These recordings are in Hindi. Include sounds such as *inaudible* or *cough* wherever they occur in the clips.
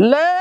لا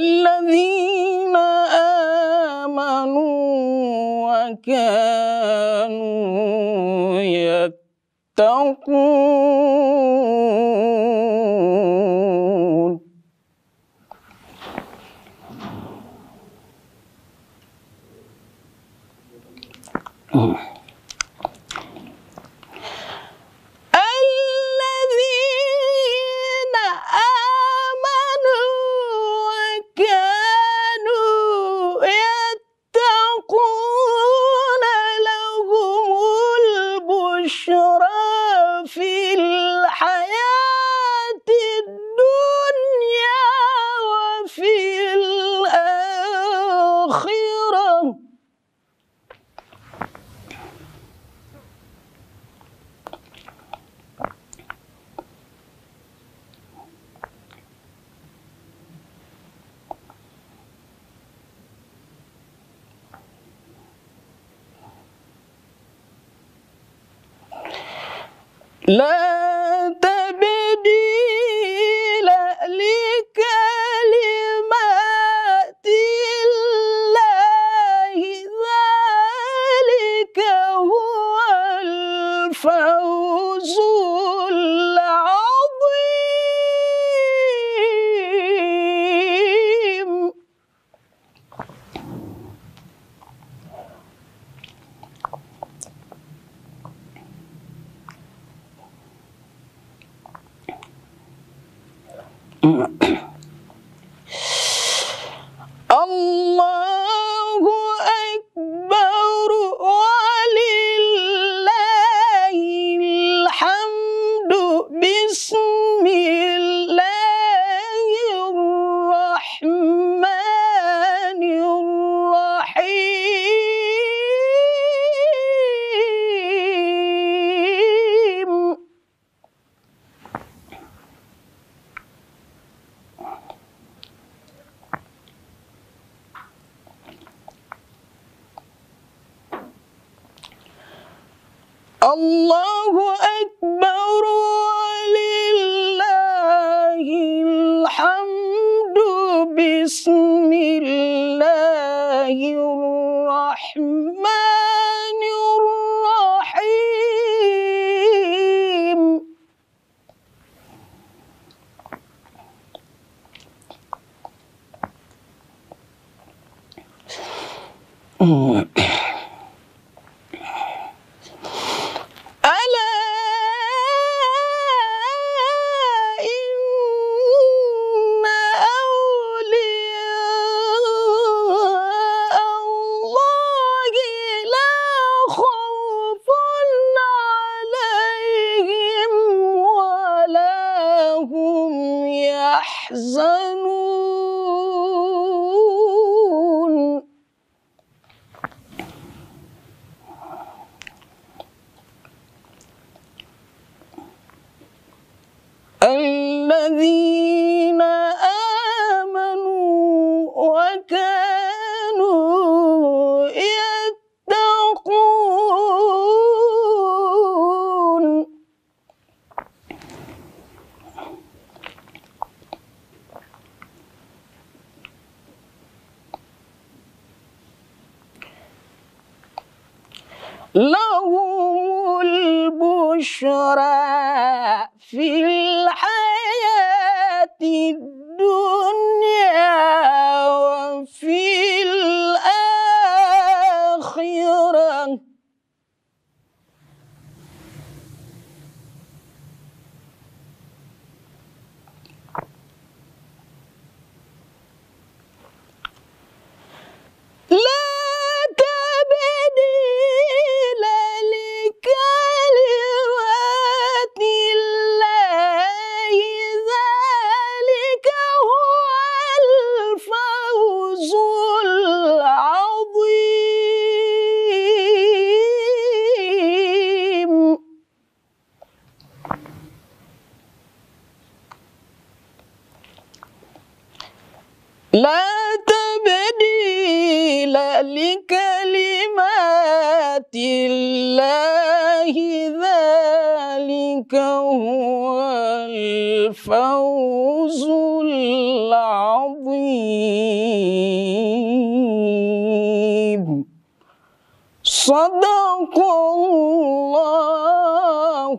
الذين آمنوا وكانوا يتقون Mm-hmm. *coughs* The.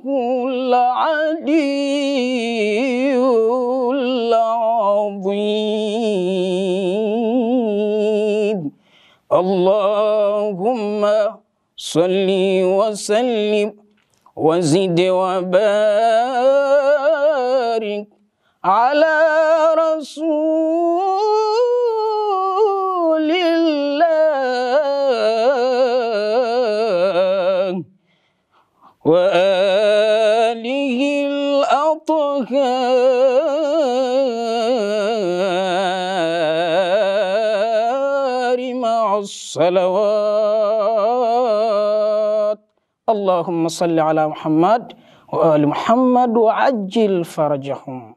العلي العظيم اللهم صل وسلم وزد وبارك على رسول الصلوات اللهم صل على محمد وآل محمد وعجل فرجهم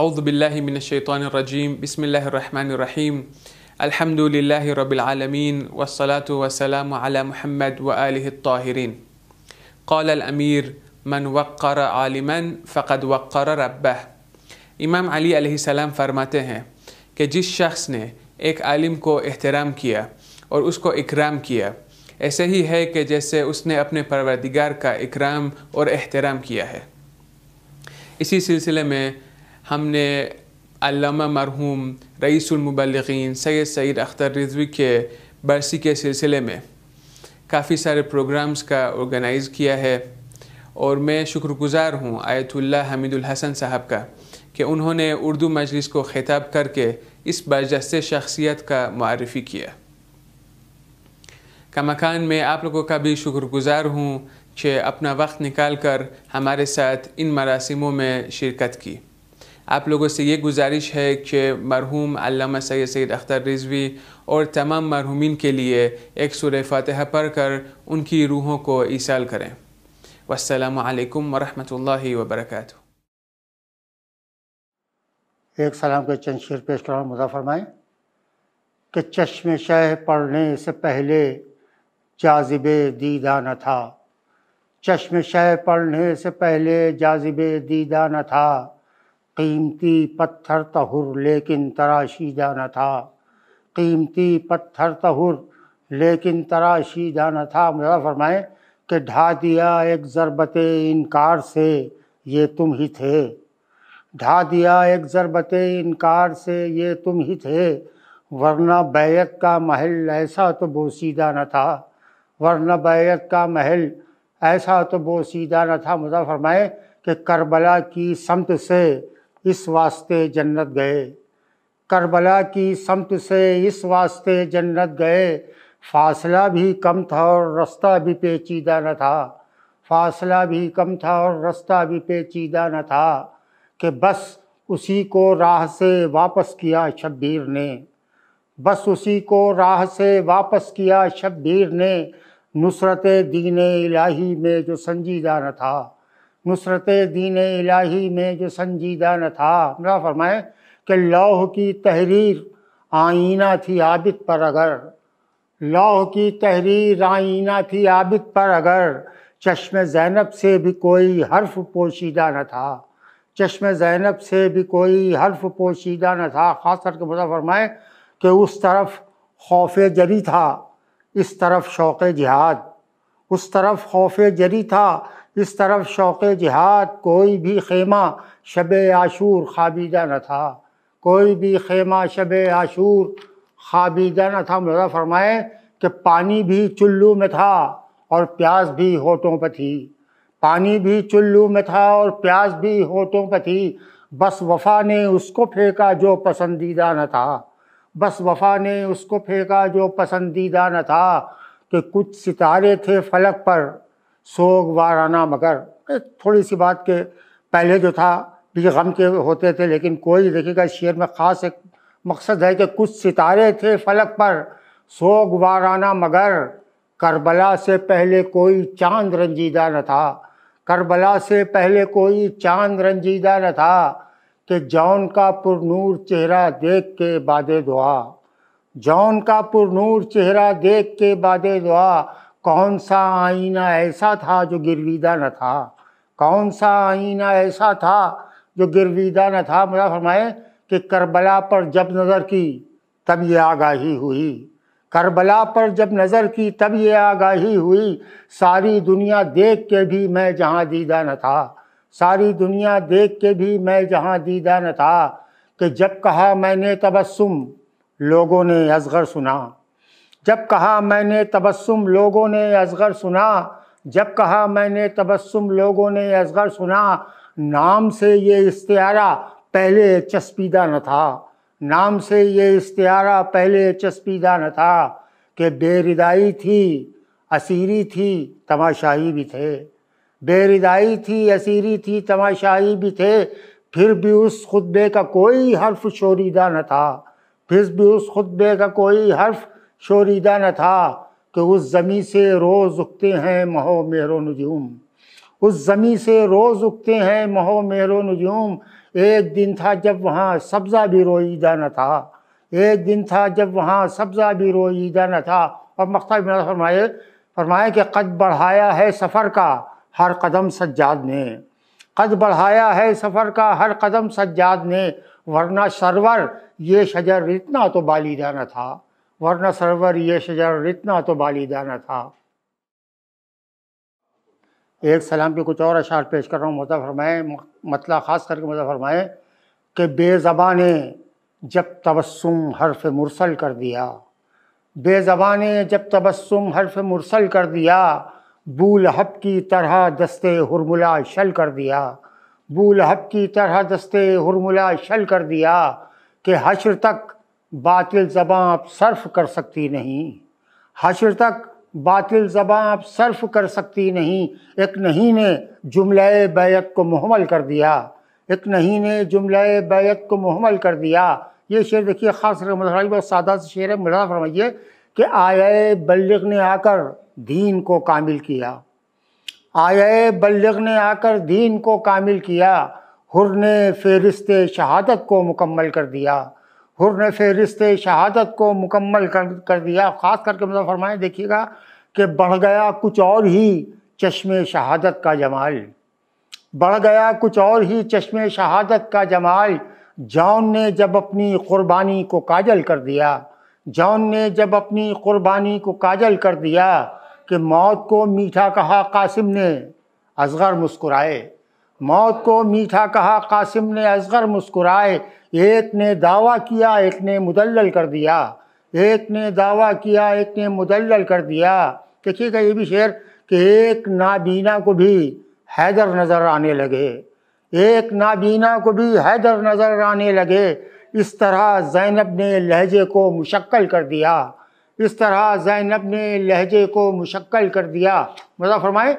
أعوذ بالله من الشيطان الرجيم بسم الله الرحمن الرحيم الحمد لله رب العالمين والصلاة والسلام على محمد وآله الطاهرين قال الأمير من وقر عالما فقد وقر ربه امام علی علیہ السلام فرماتے ہیں کہ جس شخص نے एक आलिम को एहतराम किया और उसको इकराम किया ऐसे ही है कि जैसे उसने अपने परवरदिगार का इकराम और एहतराम किया है इसी सिलसिले में हमने अल्लामा मरहूम रईसमबलगिन सैद सैद अख्तर रिजवी के बरसी के सिलसिले में काफ़ी सारे प्रोग्राम्स का ऑर्गेनाइज़ किया है और मैं शुक्रगुज़ार हूँ आयतुल्ला हमीदुल हसन साहब का कि उन्होंने उर्दू मजलिस को ख़िताब करके इस बर्जस्त शख्सियत का मारफ़ी किया मकान में आप लोगों का भी शुक्रगुजार हूँ कि अपना वक्त निकाल कर हमारे साथ इन मरासमों में शिरकत की आप लोगों से ये गुजारिश है कि मरहूम अल्लामा सैद सैद अख्तर रिजवी और तमाम मरहूमिन के लिए एक सुर फातह पढ़ कर उनकी रूहों को ईसाल करें वालकम वरहमल वर्का एक सलाम के चंद शेर पेश कर मुदा फरमाएँ कि चश्म शह पढ़ने से पहले जाजिब दीदा न था चश्म शह पढ़ने से पहले जाजिब दीदा न था कीमती पत्थर तहुर लेकिन तराशीदा न था कीमती पत्थर तहुर लेकिन तराशीदा न था मुदा फरमाएँ कि ढा दिया एक ज़रबत इनकार से ये तुम ही थे ढा दिया एक ज़रबत इनकार से ये तुम ही थे वरना बैत का महल ऐसा तो बोसीदा न था वरना बैत का महल ऐसा तो बोसीदा न था मुदा फरमाए कि करबला की समत से इस वास्ते जन्नत गए करबला की समत से इस वास्ते जन्नत गए फासला भी कम था और रास्ता भी पेचीदा न था फासला भी कम था और रास्ता भी पेचीदा न था कि बस उसी को राह से वापस किया शब्बीर ने बस उसी को राह से वापस किया शब्बीर ने नुसरत दीन इलाही में जो संजीदा न था नुसरत दीन इलाही में जो संजीदा न था मेरा फरमाए कि लौह की तहरीर आईना थी आबिद पर अगर लौह की तहरीर आईना थी आबिद पर अगर चश्म जैनब से भी कोई हर्फ पोशीदा न था चश्म ज़ैनब से भी कोई हल्फ पोशीदा न था ख़ास करके मुदा फरमाए कि उस तरफ खौफ जरी था इस तरफ शौक़ जिहाद उस तरफ खौफ जरी था इस तरफ शौक़ जिहाद कोई भी खेमा शब आशूर खाबीदा न था कोई भी खेमा शब आशूर खाबीदा न था मुदा फरमाए कि पानी भी चुल्लू में था और प्यास भी होठों पर थी पानी भी चुल्लू में था और प्यास भी होठों पर थी बस वफा ने उसको फेंका जो पसंदीदा न था बस वफा ने उसको फेंका जो पसंदीदा न था कि कुछ सितारे थे फलक पर सोग वाराना मगर थोड़ी सी बात के पहले जो था भी गम के होते थे लेकिन कोई देखेगा शेर में ख़ास एक मकसद है कि कुछ सितारे थे फलक पर सोग वाराना मगर करबला से पहले कोई चांद रंजीदा न था करबला से पहले कोई चांद रंजीदा न था कि जौन का पुरनूर चेहरा देख के बाद दुआ जौन का पुरनूर चेहरा देख के बाद दुआ कौन सा आईना ऐसा था जो गिरविदा न था कौन सा आईना ऐसा था जो गिरविदा न था मेरा फरमाए कि करबला पर जब नज़र की तब ये आगाही हुई करबला पर जब नज़र की तब ये आगाही हुई सारी दुनिया देख के भी मैं जहाँ दीदा न था सारी दुनिया देख के भी मैं जहाँ दीदा न था कि जब कहा मैंने तबस्सुम लोगों ने असगर सुना जब कहा मैंने तबस्सुम लोगों ने असगर सुना जब कहा मैंने तबस्सुम लोगों ने असगर सुना नाम से ये इस्तारा पहले चस्पीदा न था नाम से ये इश्तारा पहले चस्पीदा न था कि बेरिदाई थी असीरी थी तमाशाही भी थे बेरिदाई थी असीरी थी तमाशाही भी थे फिर भी उस खुतबे का कोई हर्फ शोरीदा न था फिर भी उस खुतबे का कोई हर्फ शोरीदा न था कि उस ज़मी से रोज़ उगते हैं महो मेहरो नजूम उस ज़मी से रोज़ उगते हैं महो मेहरो नजूम एक दिन था जब वहाँ सब्ज़ा भी रोई जाना था एक दिन था जब वहाँ सब्ज़ा भी रोई जाना था और मकसद मेरा फरमाए फरमाए कि कद बढ़ाया है सफ़र का हर कदम सज्जाद ने कद बढ़ाया है सफ़र का हर कदम सज्जाद ने वरना सरवर ये शजर इतना तो बाली जाना था वरना सरवर ये शजर इतना तो बाली जाना था एक सलाम के कुछ और अशार पेश कर रहा हूँ मुजा फरमाएँ मतला ख़ास करके मुजा फरमाएँ कि बेज़बान ने जब तबस्सुम हरफ मुरसल कर दिया बेज़बान ने जब तबस्सुम हरफ मुरसल कर दिया हब की तरह दस्ते हरमुला शल कर दिया हब की तरह दस्ते हरमुला शल कर दिया कि हशर तक बातिल जबाँ आप सर्फ कर सकती नहीं हशर तक बातिल ज़बाँ आप सर्फ कर सकती नहीं एक नहीं ने जुमलाए बैत को मुहमल कर दिया एक नहीं ने जुमले बैत को मुहमल कर दिया ये शेर देखिए ख़ास बहुत सादा से शेर है मिला फरमाइए कि आया बल्लग ने आकर दीन को कामिल किया आया बल्लग ने आकर दीन को कामिल किया हुर ने फेरिस्त शहादत को मुकम्मल कर दिया हुर ने फहरिस्त शहादत को मुकम्मल कर कर दिया ख़ास करके मतलब फरमाएँ देखिएगा कि बढ़ गया कुछ और ही चश्म शहादत का जमाल बढ़ गया कुछ और ही चश्म शहादत का जमाल जॉन ने जब अपनी क़ुरबानी को काजल कर दिया जॉन ने जब अपनी क़ुरबानी को काजल कर दिया कि मौत को मीठा कहा कासिम ने असगर मुस्कुराए मौत को मीठा कहा कासिम ने असगर मुस्कुराए एक ने दावा किया एक ने मुदल कर दिया एक ने दावा किया एक ने मुदल कर दिया देखिएगा ये भी शेर कि एक नाबीना को भी हैदर नज़र आने लगे एक नाबीना को भी हैदर नज़र आने लगे इस तरह जैनब ने लहजे को मुशक्ल कर दिया इस तरह जैनब ने लहजे को मुशक्ल कर दिया मज़ा फरमाए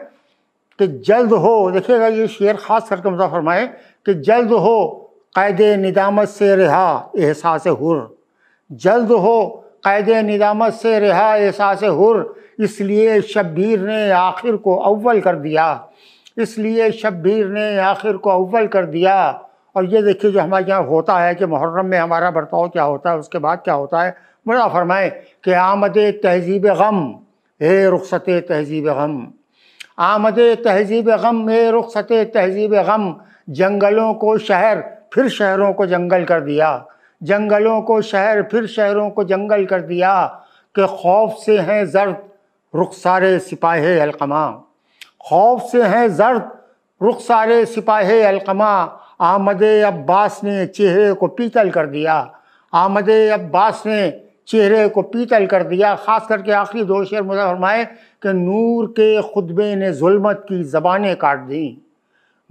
कि जल्द हो देखिएगा ये शेर ख़ास करके मज़ा फरमाए कि जल्द हो कैद निदामत से रिहा एहसास हुर जल्द हो कैद निदामत से रिहा एहसास हुर इसलिए शब्बीर ने आखिर को अव्वल कर दिया इसलिए शब्बीर ने आखिर को अव्वल कर दिया और ये देखिए जो हमारे यहाँ होता है कि मुहर्रम में हमारा बर्ताव क्या होता है उसके बाद क्या होता है मुझे फरमाए कि आमद तहजीब गम हे रुखसत तहजीब गम आमद तहजीब गम हे रुखसत तहजीब गम जंगलों को शहर फिर शहरों को जंगल कर दिया जंगलों को शहर फिर शहरों को जंगल कर दिया कि खौफ से हैं जर्द रुख सारे सिपाही अलकमा खौफ से हैं जर्द रुख सारे सिपाही अलकमा आमद अब्बास ने चेहरे को पीतल कर दिया आमद अब्बास ने चेहरे को पीतल कर दिया ख़ास करके आखिरी दो शेर मुझे फरमाए कि नूर के खुतबे ने जुल्मत की ज़बानें काट दी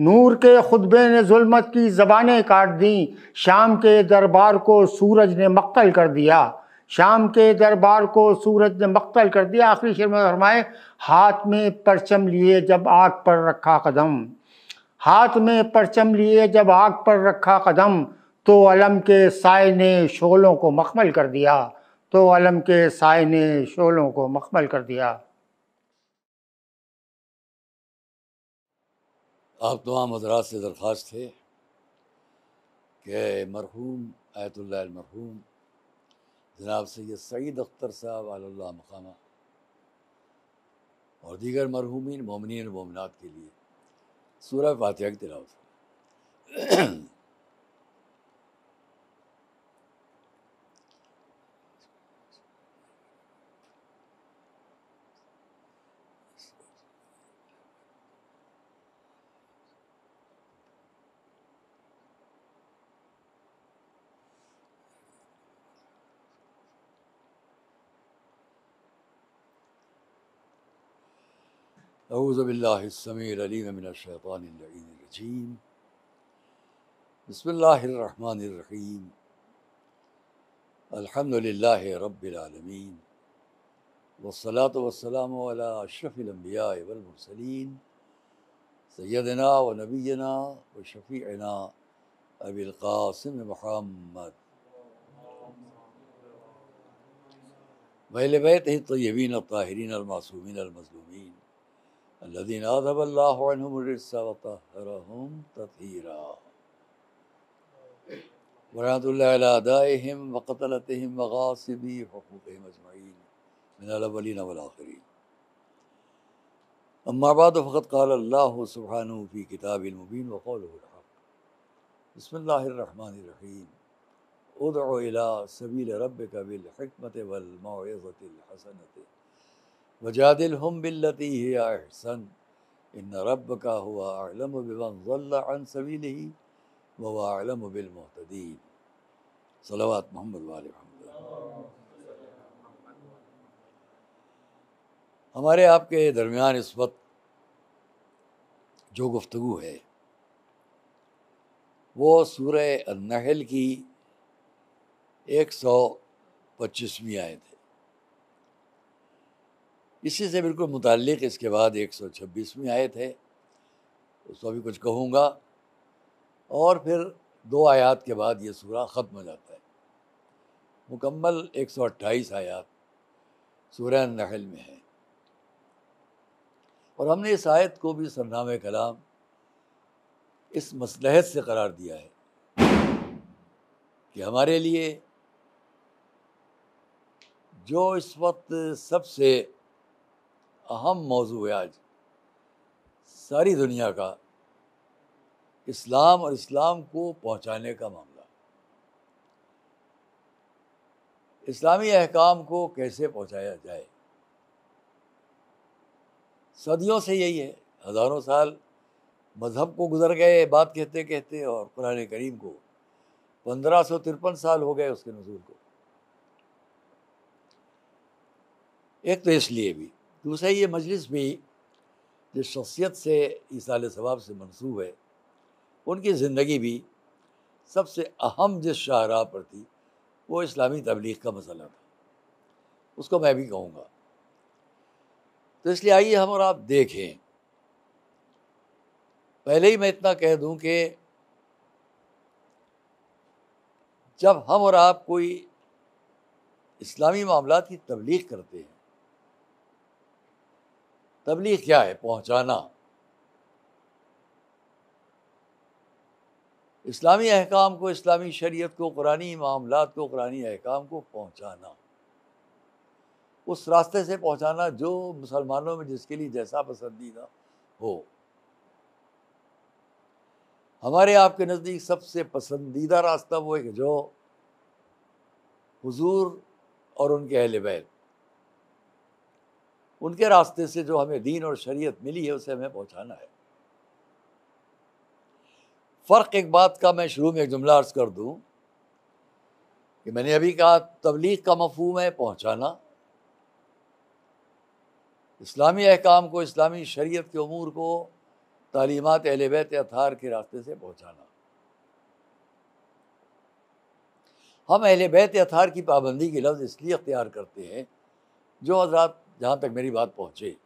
नूर के खुतबे ने जुल्मत की ज़बानें काट दीं शाम के दरबार को सूरज ने मक्तल कर दिया शाम के दरबार को सूरज ने मक्तल कर दिया आखिरी शेर में फरमाए हाथ में परचम लिए जब आग पर रखा कदम हाथ में परचम लिए जब आग पर रखा कदम तो अलम के साय ने शोलों को मखमल कर दिया तो अलम के साय ने शोलों को मखमल कर दिया आप तमाम हजरात से दरख्वास्त थे कि मरहूम आयतुल्लामरहूम जनाब सैद सईद अख्तर साहब आल्ला मकामा और दीगर मरहूमिन ममिन ममिनत के लिए सूर्य फातह की तिलावत أعوذ بالله السميع العليم من الشيطان اللعين الرجيم بسم الله الرحمن الرحيم الحمد لله رب العالمين والصلاة والسلام على أشرف الأنبياء والمرسلين سيدنا ونبينا وشفيعنا أبي القاسم محمد وإلى بيته الطيبين الطاهرين المعصومين المظلومين लदीन आदबल्लाहम तथीरा वरहमदिल्लादाहम वक़तलतम वगासबी हकूक़म अजमैन मिनवलिन वलाखरीन अम्माबाद फ़कत काल्ला सुबहानफ़ी किताबिलमुबीन वक़ौल बसमीम उदला सबील रब कबिलमत वलमाज़त हसनत वजादिल हम बिल्लती ही अहसन इन रब का हुआ आलम बिवन सबील ही वलम बिलमतदीन सलावात मोहम्मद वाल हमारे आपके दरमियान इस वक्त जो गुफ्तु है वो सूर्य नहल की एक सौ पच्चीसवीं आयत है इसी से बिल्कुल मुतक इसके बाद एक सौ छब्बीसवीं आयत है उसको भी कुछ कहूँगा और फिर दो आयात के बाद ये सूरा ख़त्म हो जाता है मुकम्मल एक सौ अट्ठाईस आयात सूर्य नहल में है और हमने इस आयत को भी सरनाम कलाम इस मसलहत से करार दिया है कि हमारे लिए जो इस वक्त सबसे अहम मौजू है आज सारी दुनिया का इस्लाम और इस्लाम को पहुंचाने का मामला इस्लामी अहकाम को कैसे पहुंचाया जाए सदियों से यही है हज़ारों साल मज़हब को गुजर गए बात कहते कहते और कुरान करीम को पंद्रह सौ तिरपन साल हो गए उसके नजूर को एक तो इसलिए भी दूसरा ये मजलिस भी जिस शख्सियत से ईसाल सवाब से मनसूब है उनकी ज़िंदगी भी सबसे अहम जिस शाहरा पर थी वो इस्लामी तबलीग का मसला था उसको मैं भी कहूँगा तो इसलिए आइए हम और आप देखें पहले ही मैं इतना कह दूं कि जब हम और आप कोई इस्लामी मामला की तबलीग करते हैं तबलीग क्या है पहुंचाना इस्लामी अहकाम को इस्लामी शरीयत को कुरानी मामला को कुरानी अहकाम को पहुंचाना उस रास्ते से पहुंचाना जो मुसलमानों में जिसके लिए जैसा पसंदीदा हो हमारे आपके नज़दीक सबसे पसंदीदा रास्ता वो है जो हुजूर और उनके अहल बैत उनके रास्ते से जो हमें दीन और शरीयत मिली है उसे हमें पहुंचाना है फ़र्क एक बात का मैं शुरू में एक जुमला अर्ज़ कर दूं कि मैंने अभी कहा तबलीग का मफहूम है पहुंचाना इस्लामी अहकाम को इस्लामी शरीयत के अमूर को तालीमत अहल बैत अतार के रास्ते से पहुंचाना हम अहल बैत अथार की पाबंदी के लफ्ज़ इसलिए अख्तियार करते हैं जो हजरात जहां तक मेरी बात पहुंचे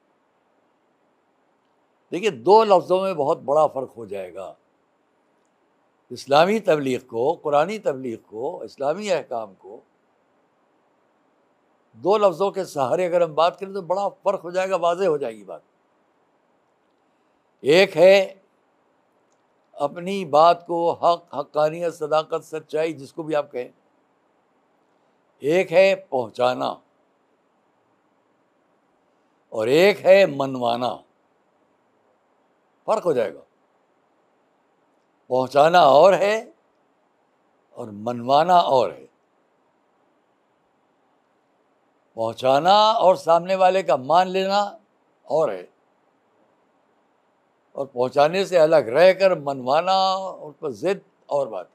देखिए दो लफ्ज़ों में बहुत बड़ा फ़र्क हो जाएगा इस्लामी तबलीग को कुरानी तबलीग को इस्लामी अहकाम को दो लफ्ज़ों के सहारे अगर हम बात करें तो बड़ा फ़र्क हो जाएगा वाजह हो जाएगी बात एक है अपनी बात को हक हकानियत सदाकत सच्चाई जिसको भी आप कहें एक है पहुंचाना और एक है मनवाना फर्क हो जाएगा पहुंचाना और है और मनवाना और है पहुंचाना और सामने वाले का मान लेना और है और पहुंचाने से अलग रहकर मनवाना उस पर जिद और बात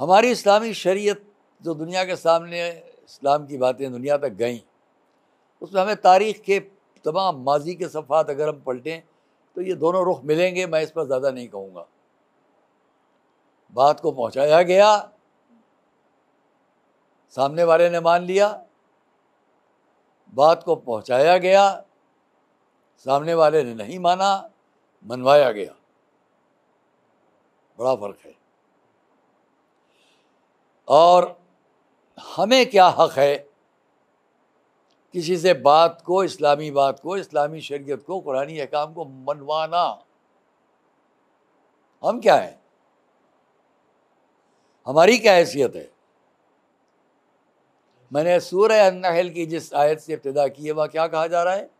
हमारी इस्लामी शरीयत जो दुनिया के सामने इस्लाम की बातें दुनिया तक गईं उसमें हमें तारीख़ के तमाम माजी के सफ़ात अगर हम पलटें तो ये दोनों रुख मिलेंगे मैं इस पर ज़्यादा नहीं कहूँगा बात को पहुँचाया गया सामने वाले ने मान लिया बात को पहुँचाया गया सामने वाले ने नहीं माना मनवाया गया बड़ा फ़र्क है और हमें क्या हक़ है किसी से बात को इस्लामी बात को इस्लामी शरीयत को कुरानी अहकाम को मनवाना हम क्या है हमारी क्या हैसियत है मैंने सूर अनहल की जिस आयत से इब्तदा की है वह क्या कहा जा रहा है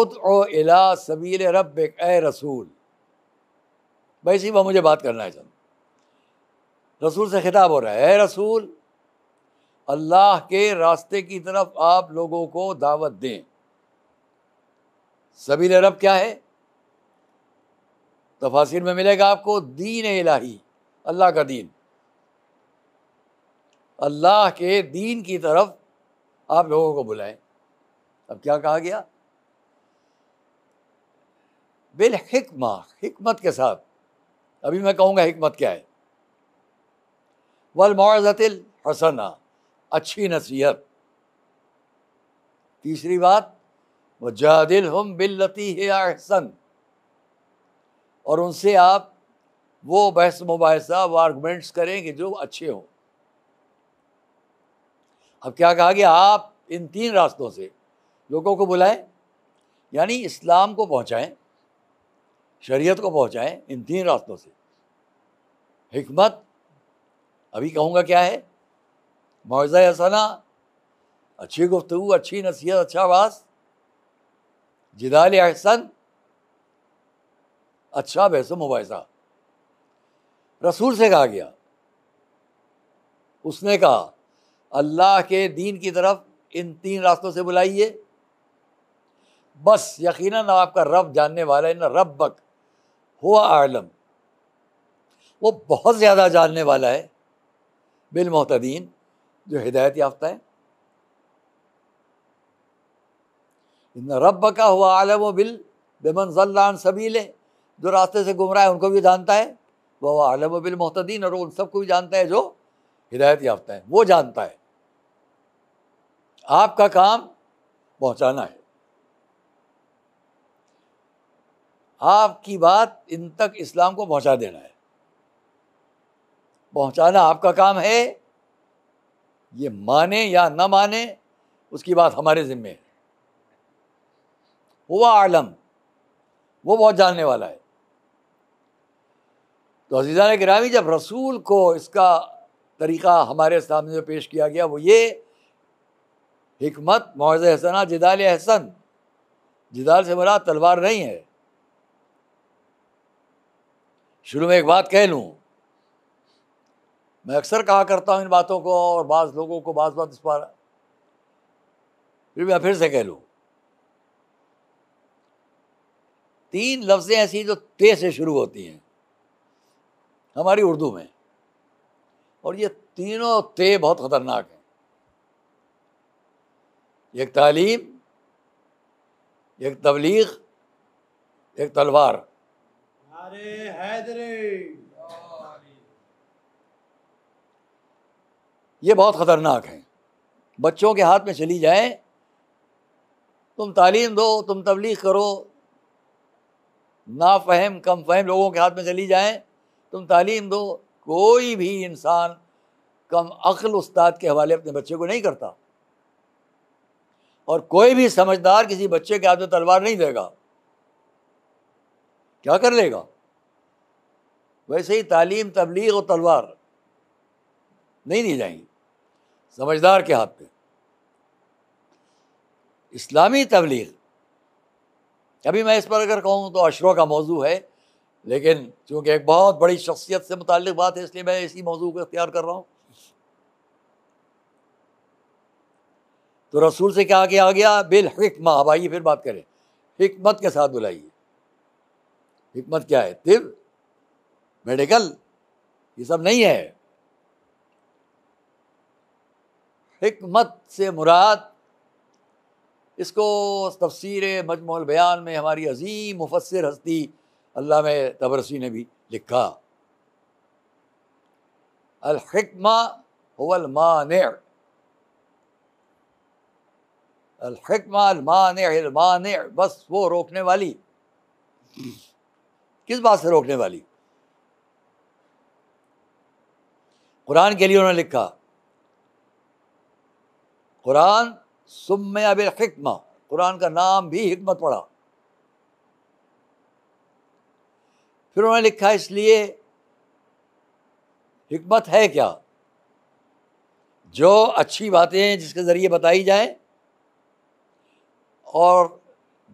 उद इला सबील रब ए रसूल वैसी वह मुझे बात करना है सब रसूल से खिताब हो रहा है रसूल अल्लाह के रास्ते की तरफ आप लोगों को दावत दें सबील अरब क्या है तफासिर में मिलेगा आपको दीन इलाही अल्लाह का दीन अल्लाह के दीन की तरफ आप लोगों को बुलाएं अब क्या कहा गया बिलहिकमा हिकमत के साथ अभी मैं कहूँगा हिकमत क्या है वलमौज़तिल हसना अच्छी नसीहत तीसरी बात वजादिल हम बिल्लती है अहसन और उनसे आप वो बहस वो आर्गमेंट्स करें कि जो अच्छे हों अब क्या कहा गया आप इन तीन रास्तों से लोगों को बुलाएं यानी इस्लाम को पहुंचाएं शरीयत को पहुंचाएं इन तीन रास्तों से हमत अभी कहूँगा क्या है मुआवजा हसना अच्छी गुफ्तु अच्छी नसीहत अच्छा आवाज़ जिदाल अहसन अच्छा बहस मुबासा रसूल से कहा गया उसने कहा अल्लाह के दीन की तरफ इन तीन रास्तों से बुलाइए बस यकीनन आपका रब जानने वाला है ना रब बक हुआ आलम वो बहुत ज़्यादा जानने वाला है बिलमतदीन जो हिदायत याफ्ता है इन रब का हुआ आलम व बिल बेमन जल्लान सबीले जो रास्ते से गुमराह है उनको भी जानता है वह आलम बिल मोहतदीन और उन सबको भी जानता है जो हिदायत याफ्ता है वो जानता है आपका काम पहुंचाना है आपकी बात इन तक इस्लाम को पहुंचा देना है पहुंचाना आपका काम है ये माने या न माने उसकी बात हमारे ज़िम्मे है हुआ आलम वो बहुत जानने वाला है तो अजीज़ा गिरामी जब रसूल को इसका तरीक़ा हमारे सामने जो पेश किया गया वो ये हिकमत मुआज़ हसना जिदाल हसन जिदाल से बड़ा तलवार नहीं है शुरू में एक बात कह लूँ मैं अक्सर कहा करता हूँ इन बातों को और बाज़ लोगों को बाज़ बात इस पर फिर मैं फिर से कह लूँ तीन लफ्ज़ें ऐसी जो ते से शुरू होती हैं हमारी उर्दू में और ये तीनों ते बहुत ख़तरनाक हैं एक तालीम एक तबलीग एक तलवार अरे हैदरी ये बहुत ख़तरनाक हैं बच्चों के हाथ में चली जाए तुम तालीम दो तुम तबलीग करो ना फहम कम फहम लोगों के हाथ में चली जाए तुम तालीम दो कोई भी इंसान कम अक्ल उस्ताद के हवाले अपने बच्चे को नहीं करता और कोई भी समझदार किसी बच्चे के हाथ में तलवार नहीं देगा क्या कर लेगा वैसे ही तालीम तबलीग और तलवार नहीं दी जाएंगी समझदार के हाथ पे इस्लामी तबलीग अभी मैं इस पर अगर कहूँ तो अशरों का मौजू है लेकिन चूँकि एक बहुत बड़ी शख्सियत से मुतल बात है इसलिए मैं इसी मौजू को इख्तियार कर रहा हूँ तो रसूल से क्या आगे आ गया बिल हिकमा अब आइए फिर बात करें हिकमत के साथ बुलाइए हिकमत क्या है तिब मेडिकल ये सब नहीं है हमत से मुराद इसको तफसर मजमोल बयान में हमारी अजीम मुफसर हस्ती अल्लाह में तबरसी ने भी लिखा अलहमा अलमान बस वो रोकने वाली किस बात से रोकने वाली कुरान के लिए उन्होंने लिखा कुरान सुम अबिलकमा कुरान का नाम भी हमत पड़ा फिर उन्होंने लिखा इसलिए हमत है क्या जो अच्छी बातें जिसके ज़रिए बताई जाए और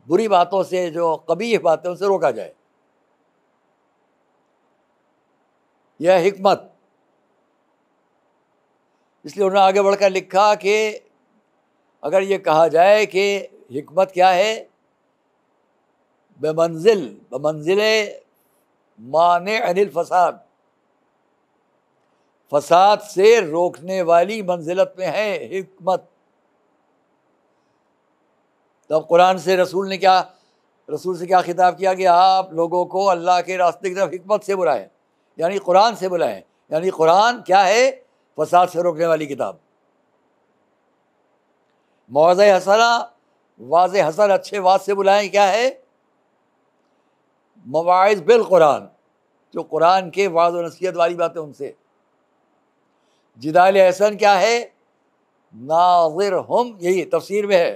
बुरी बातों से जो कबीह बातें से रोका जाए यह हिकमत इसलिए उन्होंने आगे बढ़कर लिखा कि अगर ये कहा जाए कि हमत क्या है बेमंजिल बमंजिल मान अनिल फसाद फसाद से रोकने वाली मंजिलत में है हमत तब तो कुरान से रसूल ने क्या रसूल से क्या खिताब किया कि आप लोगों को अल्लाह के रास्ते की तरफ हमत से बुलाएं यानी कुरान से बुलाएं यानी कुरान क्या है फसाद से रोकने वाली किताब मौज हसना वाज हसन अच्छे वाज से बुलाएं क्या है मवाज़ बिल कुरान जो कुरान के वाज और नसीहत वाली बातें उनसे जिदाल हसन क्या है नाजिर हम यही तफसीर में है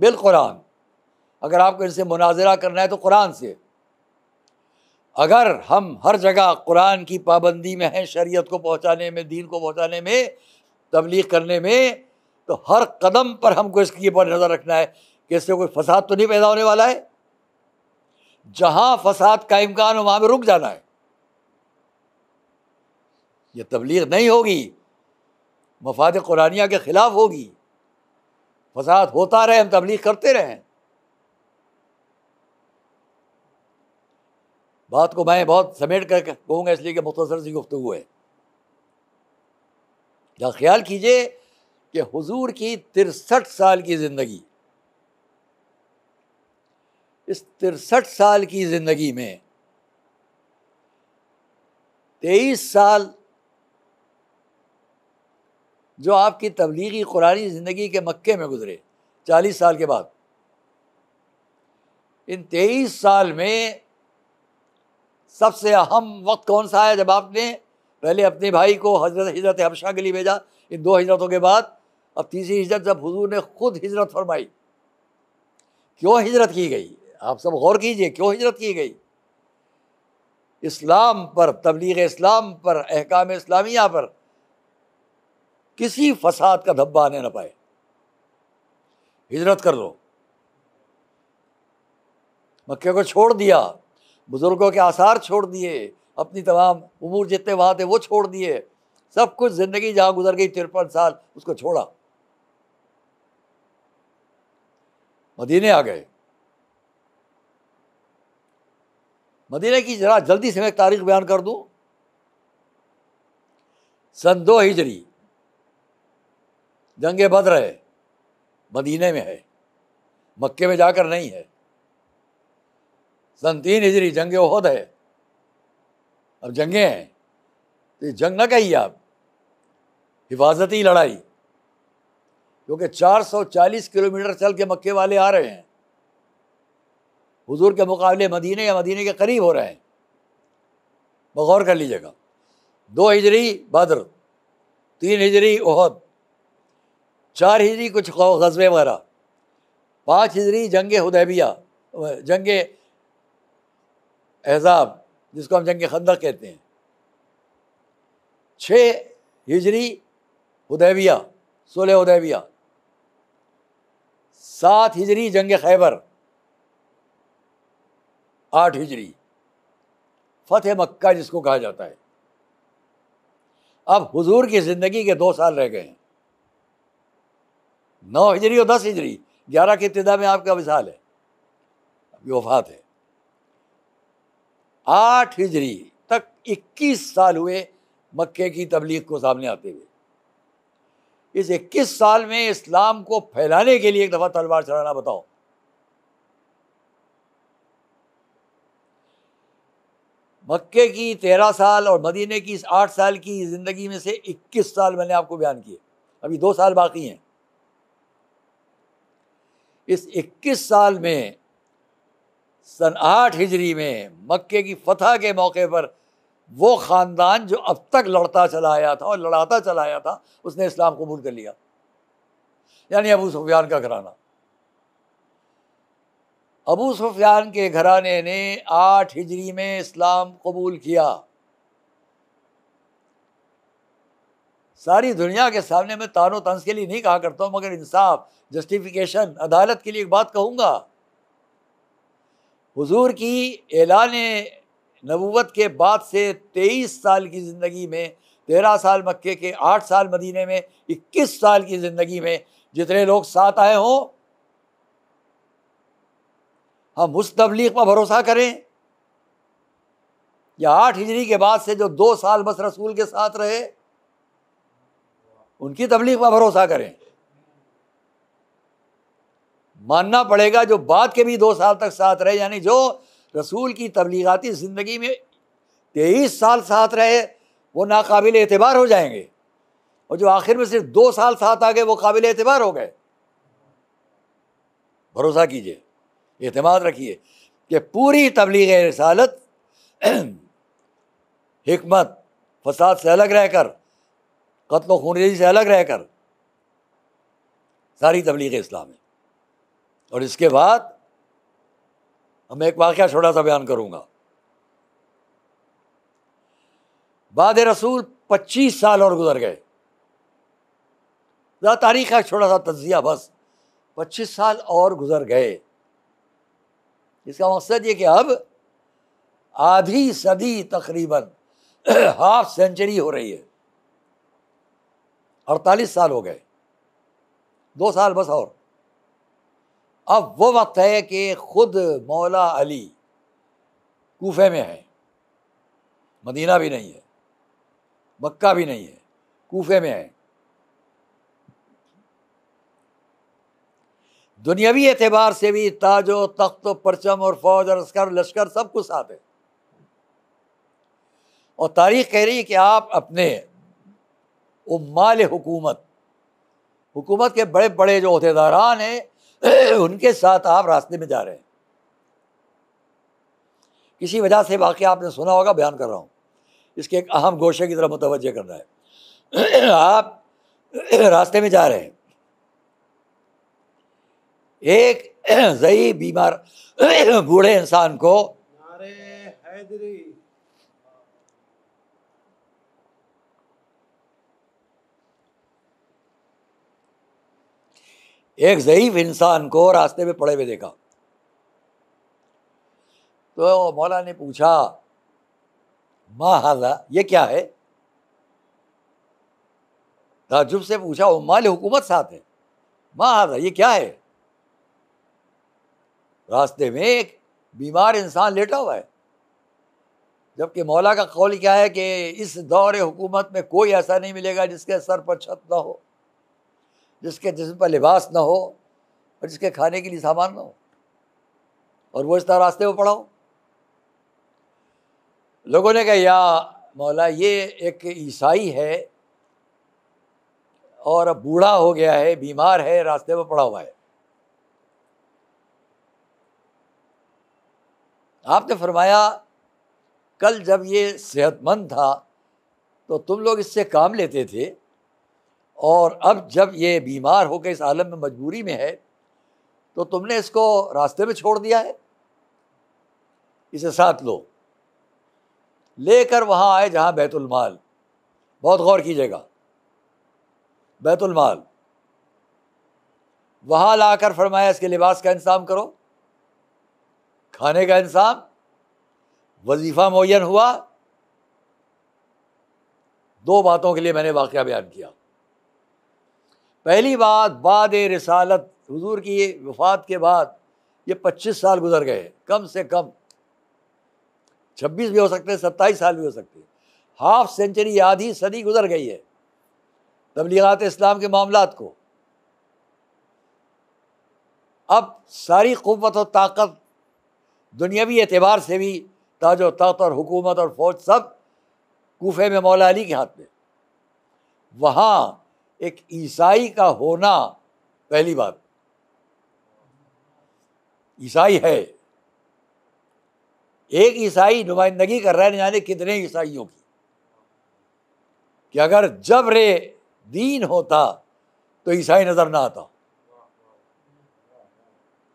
बिल कुरान अगर आपको इनसे मुनाजरा करना है तो कुरान से अगर हम हर जगह कुरान की पाबंदी में हैं शरीयत को पहुंचाने में दीन को पहुंचाने में तबलीग करने में तो हर कदम पर हमको इसकी पर नज़र रखना है कि इससे कोई फसाद तो नहीं पैदा होने वाला है जहाँ फसाद का इम्कान हो वहाँ पर रुक जाना है ये तबलीग नहीं होगी मफाद कुरानिया के ख़िलाफ़ होगी फसाद होता रहे हम तबलीग करते रहें बात को मैं बहुत समेट कर कहूँगा इसलिए कि मुख्तर सी गुफ्तु है जहां ख्याल कीजिए कि हुजूर की तिरसठ साल की ज़िंदगी इस तिरसठ साल की ज़िंदगी में तेईस साल जो आपकी तबलीगी कुरानी ज़िंदगी के मक्के में गुजरे चालीस साल के बाद इन तेईस साल में सबसे अहम वक्त कौन सा आया जब आपने पहले अपने भाई को हजरत हजरत हबशा के लिए भेजा इन दो हजरतों के बाद अब तीसरी हिजरत जब हुजूर ने खुद हिजरत फरमाई क्यों हिजरत की गई आप सब गौर कीजिए क्यों हिजरत की गई इस्लाम पर तबलीग इस्लाम पर अहकाम इस्लामिया पर किसी फसाद का धब्बा आने ना पाए हिजरत कर लो मक्के को छोड़ दिया बुज़ुर्गों के आसार छोड़ दिए अपनी तमाम उमूर जितने वहाँ थे वो छोड़ दिए सब कुछ ज़िंदगी जहाँ गुजर गई तिरपन साल उसको छोड़ा मदीने आ गए मदीने की जरा जल्दी से मैं तारीख बयान कर दूं सन दो हिजरी जंग बद रहे मदीने में है मक्के में जाकर नहीं है सन तीन हिजरी जंगे ओहद है अब जंगे हैं तो जंग ना कहिए आप हिफाजती लड़ाई क्योंकि 440 किलोमीटर चल के मक्के वाले आ रहे हैं हुजूर के मुकाबले मदीने या मदीने के करीब हो रहे हैं बगौर कर लीजिएगा दो हिजरी बद्र तीन हिजरी ओहद चार हिजरी कुछ गजबे वगैरह पाँच हिजरी जंग हदैबिया जंग एहजाब जिसको हम जंग खंदक कहते हैं छः हिजरी उदैबिया सोलह उदैबिया सात हिजरी जंग खैबर आठ हिजरी फतेह मक्का जिसको कहा जाता है अब हुजूर की ज़िंदगी के दो साल रह गए हैं नौ हिजरी और दस हिजरी ग्यारह की इब्तदा में आपका मिसाल है आपकी वफात है आठ हिजरी तक इक्कीस साल हुए मक्के की तबलीग को सामने आते हुए इस इक्कीस साल में इस्लाम को फैलाने के लिए एक दफ़ा तलवार चढ़ाना बताओ मक्के की तेरह साल और मदीने की इस आठ साल की ज़िंदगी में से इक्कीस साल मैंने आपको बयान किए अभी दो साल बाकी हैं इस इक्कीस साल में सन आठ हिजरी में मक्के की फतह के मौके पर वो ख़ानदान जो अब तक लड़ता चला आया था और लड़ाता चला आया था उसने इस्लाम कबूल कर लिया यानी अबू सुफियान का घराना अबू सुफियान के घराने ने आठ हिजरी में इस्लाम कबूल किया सारी दुनिया के सामने मैं तानो तंस के लिए नहीं कहा करता हूँ मगर इंसाफ जस्टिफिकेशन अदालत के लिए एक बात कहूँगा हुजूर की एलान नबूत के बाद से तेईस साल की ज़िंदगी में तेरह साल मक्के के आठ साल मदीने में इक्कीस साल की ज़िंदगी में जितने लोग साथ आए हों हम उस तबलीग पर भरोसा करें या आठ हिजरी के बाद से जो दो साल बस रसूल के साथ रहे उनकी तबलीग पर भरोसा करें मानना पड़ेगा जो बाद के भी दो साल तक साथ रहे यानी जो रसूल की तबलीगती ज़िंदगी में तेईस साल साथ रहे वो नाकबिल एतबार हो जाएंगे और जो आखिर में सिर्फ दो साल साथ आ गए वो काबिल एतबार हो गए भरोसा कीजिए अतमाद रखिए कि पूरी तबलीग रसालत *clears throat* हमत फसाद से अलग रहकर कत्ल खूनरेजी से अलग रह कर सारी तबलीग इस्लाम है और इसके बाद अब मैं एक वाक़ छोटा सा बयान करूंगा बाद रसूल पच्चीस साल और गुजर गए तारीख का छोटा सा तजिया बस पच्चीस साल और गुजर गए इसका मकसद ये कि अब आधी सदी तकरीबन *clears throat* हाफ सेंचुरी हो रही है अड़तालीस साल हो गए दो साल बस और अब वो वक्त है कि ख़ुद मौला अली कोफे में है मदीना भी नहीं है मक्का भी नहीं है कोफे में है दुनियावी एतबार से भी ताजो तख्त परचम और फौज और अस्कर लश्कर सब कुछ साथ है और तारीख कह रही है कि आप अपने उमाल हुकूमत हुकूमत के बड़े बड़े जो अहदेदारान हैं *clears throat* उनके साथ आप रास्ते में जा रहे हैं किसी वजह से वाकई आपने सुना होगा बयान कर रहा हूँ इसके एक अहम गोशे की तरह मुतवजह करना है *clears throat* आप *clears throat* रास्ते में जा रहे हैं एक जई बीमार बूढ़े इंसान को हैदरी एक ज़यीफ़ इंसान को रास्ते में पड़े हुए देखा तो मौला ने पूछा माँ हाजा ये क्या है ताजुब से पूछा माल हुकूमत साथ है माँ हाजा ये क्या है रास्ते में एक बीमार इंसान लेटा हुआ है जबकि मौला का कौल क्या है कि इस दौर हुकूमत में कोई ऐसा नहीं मिलेगा जिसके सर पर छत ना हो जिसके जिसम पर लिबास ना हो और जिसके खाने के लिए सामान ना हो और वो इस तरह रास्ते में हो लोगों ने कहा या मौला ये एक ईसाई है और अब बूढ़ा हो गया है बीमार है रास्ते में पड़ा हुआ है आपने फरमाया कल जब ये सेहतमंद था तो तुम लोग इससे काम लेते थे और अब जब ये बीमार होकर इस आलम में मजबूरी में है तो तुमने इसको रास्ते में छोड़ दिया है इसे साथ लो लेकर वहाँ आए जहाँ बैतुलमाल बहुत गौर कीजिएगा बैतुलमाल वहाँ लाकर फरमाया इसके लिबास का इंतजाम करो खाने का इंतजाम वजीफ़ा मुन हुआ दो बातों के लिए मैंने वाक़ बयान किया पहली बात बाद रसालत हजूर की वफ़ात के बाद ये पच्चीस साल गुजर गए कम से कम छब्बीस भी हो सकते हैं सत्ताईस साल भी हो सकते हैं हाफ सेंचुरी आधी सदी गुजर गई है तबलीगत इस्लाम के मामला को अब सारी क़वत और ताकत दुनियावी एतबार से भी ताजो तख्त और हुकूमत और फौज सब कोफे में मौला अली के हाथ में वहाँ एक ईसाई का होना पहली बात ईसाई है एक ईसाई नुमाइंदगी कर रहा है जाने कितने ईसाइयों की कि अगर जब रे दीन होता तो ईसाई नजर ना आता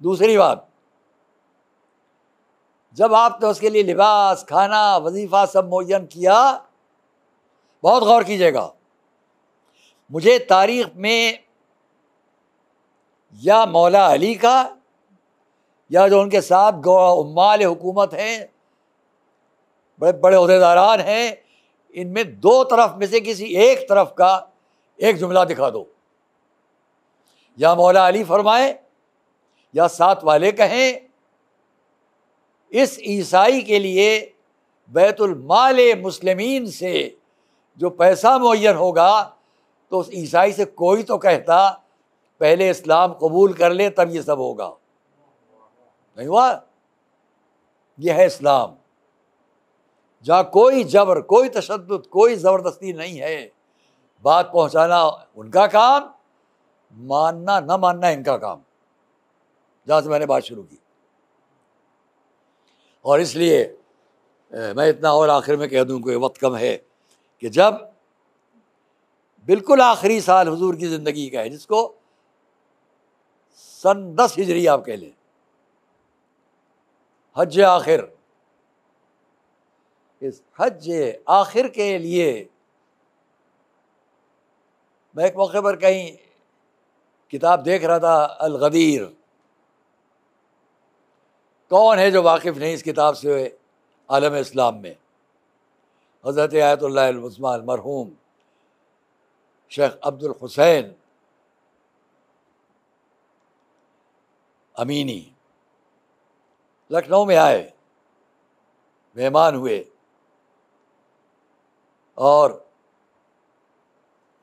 दूसरी बात जब आपने तो उसके लिए लिबास खाना वजीफा सब मुन किया बहुत गौर कीजिएगा मुझे तारीख़ में या मौला अली का या जो उनके साथ गौमाल हुकूमत हैं बड़े बड़े अहदेदारान हैं इनमें दो तरफ में से किसी एक तरफ का एक जुमला दिखा दो या मौला अली फरमाए या साथ वाले कहें इस ईसाई के लिए बैतुलमाल मुसलमिन से जो पैसा मुन होगा तो उस ईसाई से कोई तो कहता पहले इस्लाम कबूल कर ले तब ये सब होगा नहीं हुआ यह है इस्लाम जहाँ कोई जबर कोई तशद कोई ज़बरदस्ती नहीं है बात पहुँचाना उनका काम मानना ना मानना इनका काम जहाँ से मैंने बात शुरू की और इसलिए मैं इतना और आखिर में कह दूँ कि वक्त कम है कि जब बिल्कुल आखिरी साल हुजूर की ज़िंदगी का है जिसको सन दस हिजरी आप कह लें हज आखिर इस हज आखिर के लिए मैं एक मौके पर कहीं किताब देख रहा था अलगदीर कौन है जो वाकिफ़ नहीं इस किताब से आलम इस्लाम में हज़रत आयतुल्लास्मान मरहूम शेख अब्दुल हुसैन अमीनी लखनऊ में आए मेहमान हुए और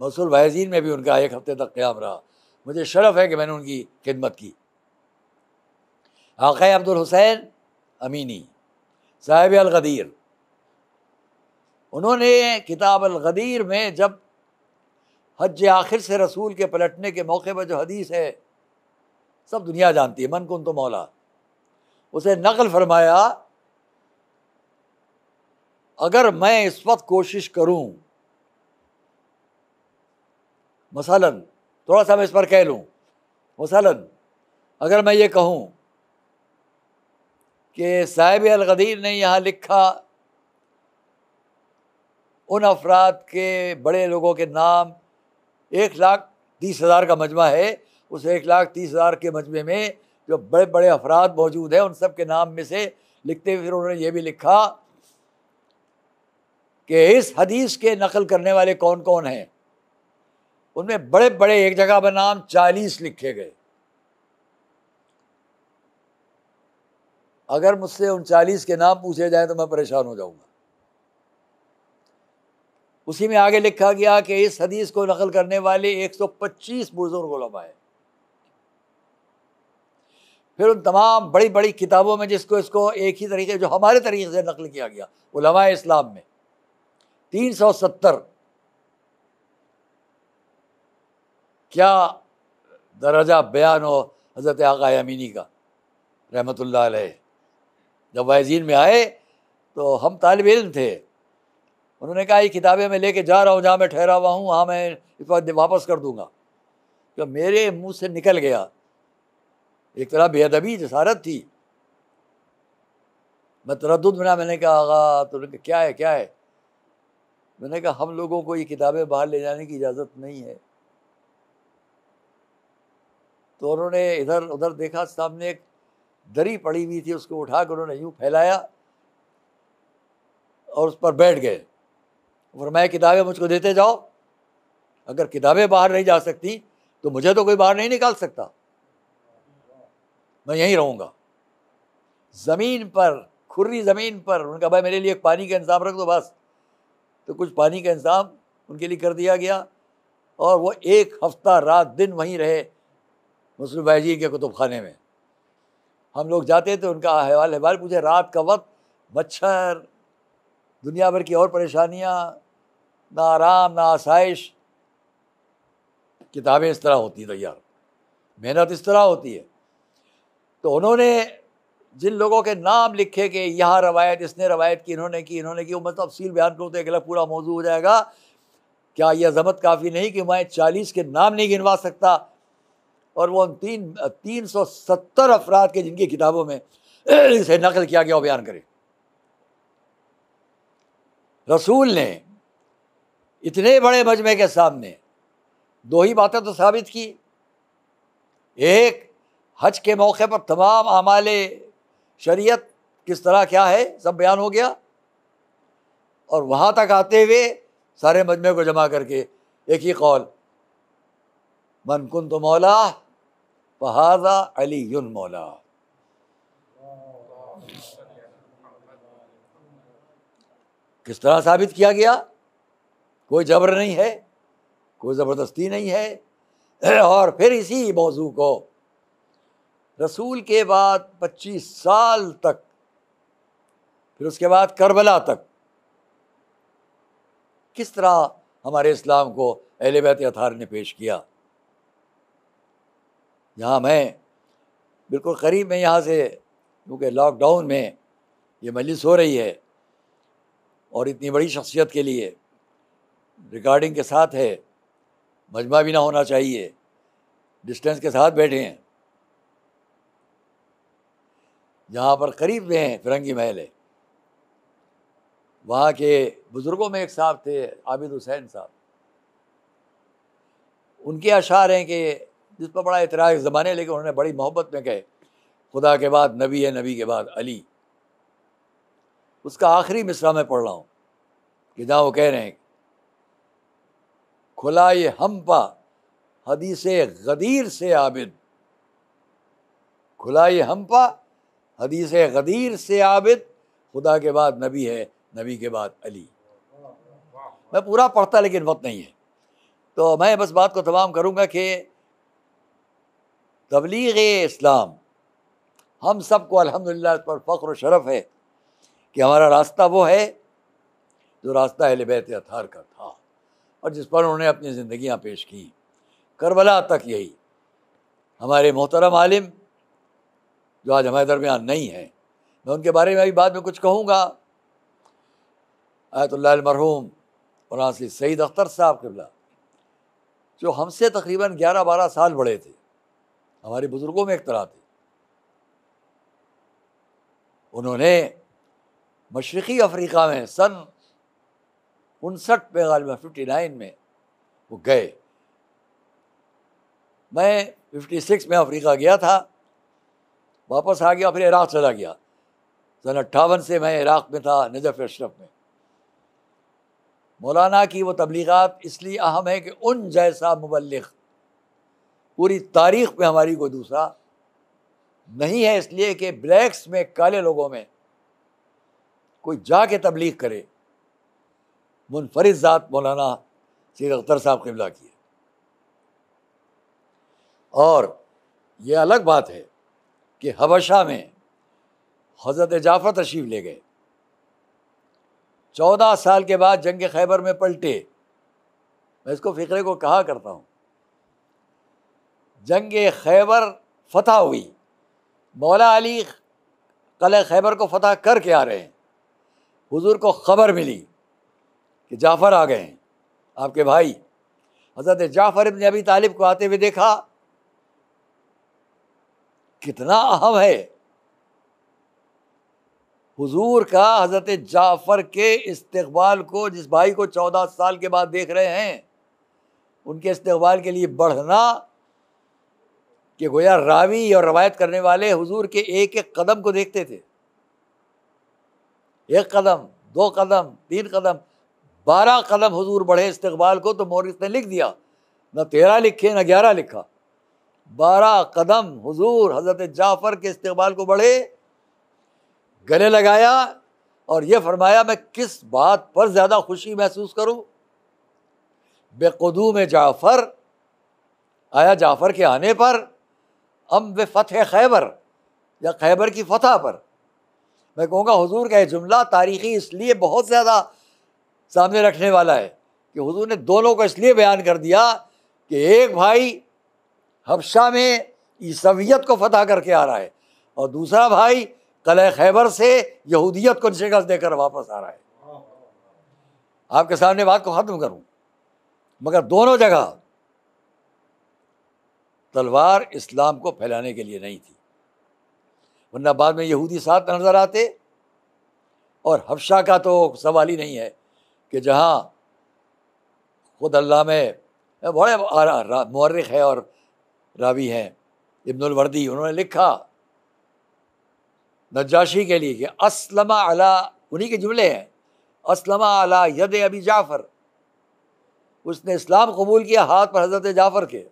मसूल वायजीन में भी उनका एक हफ्ते तक क़्याम रहा मुझे शर्फ है कि मैंने उनकी खिदमत की आक़ अब्दुल हुसैन अमीनी साहिब अलगदीर उन्होंने किताब अलगदीर में जब हज आखिर से रसूल के पलटने के मौके पर जो हदीस है सब दुनिया जानती है मन कुन तो मौला उसे नकल फरमाया अगर मैं इस वक्त कोशिश करूं मसलन थोड़ा सा मैं इस पर कह लूं मसलन अगर मैं ये कहूं कि साहिब अलगदीर ने यहाँ लिखा उन अफराद के बड़े लोगों के नाम एक लाख तीस हज़ार का मजमा है उस एक लाख तीस हज़ार के मजमे में जो बड़े बड़े अफराद मौजूद हैं उन सब के नाम में से लिखते हुए फिर उन्होंने ये भी लिखा कि इस हदीस के नकल करने वाले कौन कौन हैं उनमें बड़े बड़े एक जगह पर नाम चालीस लिखे गए अगर मुझसे उन चालीस के नाम पूछे जाएं तो मैं परेशान हो जाऊंगा उसी में आगे लिखा गया कि इस हदीस को नकल करने वाले 125 बुजुर्ग है फिर उन तमाम बड़ी बड़ी किताबों में जिसको इसको एक ही तरीके जो हमारे तरीके से नकल किया गया उलमाए इस्लाम में 370 क्या दर्जा बयान हो हज़रत आका अमीनी का रहमत ला जब वायजीन में आए तो हम तालब इल्म थे उन्होंने कहा ये किताबें मैं लेके जा रहा हूँ जहाँ मैं ठहरा हुआ हूँ वहाँ मैं इस बार वापस कर दूंगा जो तो मेरे मुंह से निकल गया एक तरह बेअदबी जसारत थी मैं तरद बना मैंने कहा आगा तो उन्होंने क्या है क्या है मैंने कहा हम लोगों को ये किताबें बाहर ले जाने की इजाज़त नहीं है तो उन्होंने इधर उधर देखा सामने एक दरी पड़ी हुई थी उसको उठा कर उन्होंने यूँ फैलाया और उस पर बैठ गए फरमाया किताबें मुझको देते जाओ अगर किताबें बाहर नहीं जा सकती तो मुझे तो कोई बाहर नहीं निकाल सकता मैं यहीं रहूँगा ज़मीन पर खुर्री ज़मीन पर उनका भाई मेरे लिए एक पानी का इंतज़ाम रख दो बस तो कुछ पानी का इंतज़ाम उनके लिए कर दिया गया और वो एक हफ्ता रात दिन वहीं रहे मुस्लिम भाई जी के कुतुब खाने में हम लोग जाते थे तो उनका अहवाल अहवाल पूछे रात का वक्त मच्छर दुनिया भर की और परेशानियाँ ना आराम ना आसाइश किताबें इस तरह होती हैं तैयार मेहनत इस तरह होती है तो उन्होंने जिन लोगों के नाम लिखे कि यह रवायत इसने रवायत की इन्होंने की इन्होंने की वो मैं मतलब तफसील बयान करूँ तो अगला पूरा मौजू हो जाएगा क्या यह जमत काफ़ी नहीं कि मैं चालीस के नाम नहीं गिनवा सकता और वो तीन तीन सौ सत्तर अफराद के जिनकी किताबों में इसे नकल किया गया बयान करें रसूल ने इतने बड़े मजमे के सामने दो ही बातें तो साबित की एक हज के मौके पर तमाम हमाले शरीयत किस तरह क्या है सब बयान हो गया और वहाँ तक आते हुए सारे मजमे को जमा करके एक ही कौल मन कुन तो मौला फहाजा अली युन मौला किस तरह साबित किया गया कोई जबर नहीं है कोई ज़बरदस्ती नहीं है *clears throat* और फिर इसी मौजू को रसूल के बाद 25 साल तक फिर उसके बाद करबला तक किस तरह हमारे इस्लाम को अहलबैत अथार ने पेश किया यहाँ मैं बिल्कुल करीब में यहाँ से क्योंकि लॉकडाउन में ये मजलिस हो रही है और इतनी बड़ी शख्सियत के लिए रिकॉर्डिंग के साथ है मजमा भी ना होना चाहिए डिस्टेंस के साथ बैठे हैं जहाँ पर करीब में हैं फिरंगी महल है वहाँ के बुज़ुर्गों में एक साहब थे आबिद हुसैन साहब उनके अशार हैं कि जिस पर बड़ा इतराज़ ज़माने लेकिन उन्होंने बड़ी मोहब्बत में कहे खुदा के बाद नबी है नबी के बाद अली उसका आखिरी मिसरा मैं पढ़ रहा हूँ कि जहाँ वो कह रहे हैं खुलाए हम्पा हदीस गदीर से आबिद खुलाए हम पा हदीस गदीर से आबिद खुदा के बाद नबी है नबी के बाद अली मैं पूरा पढ़ता लेकिन वक्त नहीं है तो मैं बस बात को तमाम करूँगा कि तबलीग इस्लाम हम सबको अल्हम्दुलिल्लाह इस पर फ़ख्र शरफ़ है कि हमारा रास्ता वो है जो रास्ता अहल बैत अथार का और जिस पर उन्होंने अपनी ज़िंदियाँ पेश कि करबला तक यही हमारे मोहतरम आलिम जो आज हमारे दरमियान नहीं है मैं उनके बारे में अभी बाद में कुछ कहूँगा मरहूम और मौलाना सईद अख्तर साहब किबला जो हमसे तकरीबन ग्यारह बारह साल बड़े थे हमारे बुज़ुर्गों में एक तरह थे उन्होंने मशरक़ी अफ्रीका में सन उनसठ पे गालिबा फिफ्टी नाइन में वो गए मैं फिफ्टी सिक्स में अफ्रीका गया था वापस आ गया फिर इराक़ चला गया सन अट्ठावन से मैं इराक़ में था नजफ़ अशरफ में मौलाना की वो तबलीगत इसलिए अहम है कि उन जैसा मुबलक पूरी तारीख में हमारी कोई दूसरा नहीं है इसलिए कि ब्लैक्स में काले लोगों में कोई जाके तबलीग करे मुनफरद ज़ात मौलाना शेर अख्तर साहब किबला की है और ये अलग बात है कि हबशा में हज़रत जाफ़र तशीफ ले गए चौदह साल के बाद जंग खैबर में पलटे मैं इसको फ़िक्रे को कहा करता हूँ जंग खैबर फतह हुई मौला अली कल खैबर को फतह करके आ रहे हैं हुजूर को ख़बर मिली कि जाफ़र आ गए आपके भाई हज़रत जाफ़र इबन अभी तालिब को आते हुए देखा कितना अहम है हुजूर का हज़रत जाफ़र के इस्तबाल को जिस भाई को चौदह साल के बाद देख रहे हैं उनके इस्तबाल के लिए बढ़ना कि गोया रावी और रवायत करने वाले हुजूर के एक एक कदम को देखते थे एक कदम दो कदम तीन कदम बारह कलम हजूर बढ़े इस्तबाल को तो मोरिस ने लिख दिया न तेरह लिखे न ग्यारह लिखा बारह कदम हजूर हज़रत जाफ़र के इस्तबाल को बढ़े गले लगाया और ये फरमाया मैं किस बात पर ज़्यादा खुशी महसूस करूँ में जाफ़र आया जाफ़र के आने पर अम बे फतः खैबर या खैबर की फतह पर मैं कहूँगा हजूर का यह जुमला तारीख़ी इसलिए बहुत ज़्यादा सामने रखने वाला है कि हुजूर ने दोनों को इसलिए बयान कर दिया कि एक भाई हबशा में ईसवियत को फतह करके आ रहा है और दूसरा भाई कल खैबर से यहूदियत को शिकस्त देकर वापस आ रहा है आपके सामने बात को ख़त्म करूं मगर दोनों जगह तलवार इस्लाम को फैलाने के लिए नहीं थी वरना बाद में यहूदी साथ नज़र आते और हफ्शा का तो सवाल ही नहीं है कि जहाँ खुद अल्लाह में बड़े मर्रख है और रावी हैं इब्नवर्दी उन्होंने लिखा नजाशी के लिए कि असलमा अला उन्हीं के जुमले हैं असलमा अला यद अबी जाफ़र उसने इस्लाम कबूल किया हाथ पर हज़रत जाफ़र के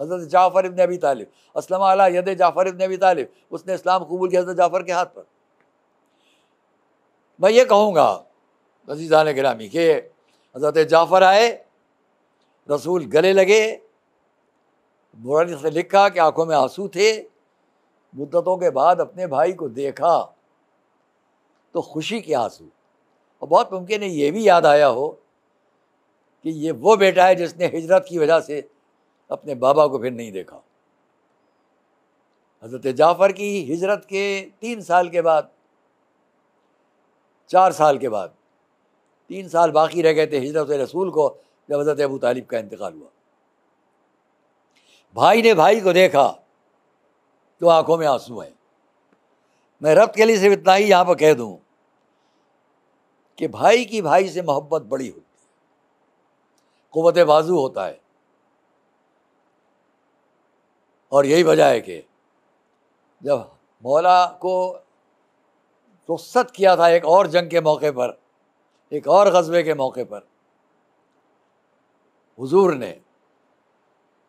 हज़रत जाफ़र इब्न अबी तालिब असलम अला यद जाफ़र इब्न अबी तालिब उसने इस्लाम कबूल किया हज़रत जाफ़र के हाथ पर मैं ये कहूँगा नजीज़ान ग्रामी के हज़रत जाफ़र आए रसूल गले लगे बुरानी से लिखा कि आंखों में आंसू थे मुद्दतों के बाद अपने भाई को देखा तो खुशी के आंसू और बहुत मुमकिन है ये भी याद आया हो कि ये वो बेटा है जिसने हिजरत की वजह से अपने बाबा को फिर नहीं देखा हज़रत जाफ़र की हिजरत के तीन साल के बाद चार साल के बाद तीन साल बाकी रह गए थे हजरत रसूल को जब हज़रत अबू तालिब का इंतकाल हुआ भाई ने भाई को देखा तो आंखों में आंसू हैं मैं रब के लिए सिर्फ इतना ही यहाँ पर कह दूँ कि भाई की भाई से मोहब्बत बड़ी होती है कुत बाजू होता है और यही वजह है कि जब मौला को रुख्सत किया था एक और जंग के मौके पर एक और गजबे के मौके पर हुजूर ने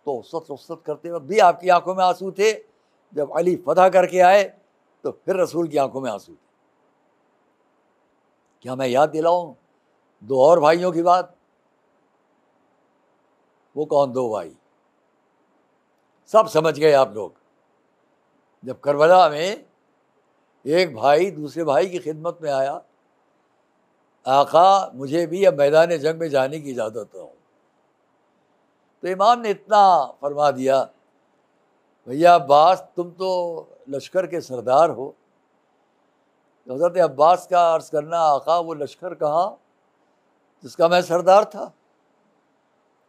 तो उसत उसत करते वक्त भी आपकी आंखों में आंसू थे जब अली फतह करके आए तो फिर रसूल की आंखों में आंसू थे क्या मैं याद दिलाऊं दो और भाइयों की बात वो कौन दो भाई सब समझ गए आप लोग जब करबला में एक भाई दूसरे भाई की खिदमत में आया आका मुझे भी अब मैदान जंग में जाने की इजाज़त हो तो इमाम ने इतना फरमा दिया भैया अब्बास तुम तो लश्कर के सरदार हो तो हज़रत अब्बास का अर्ज़ करना आका वो लश्कर कहाँ जिसका मैं सरदार था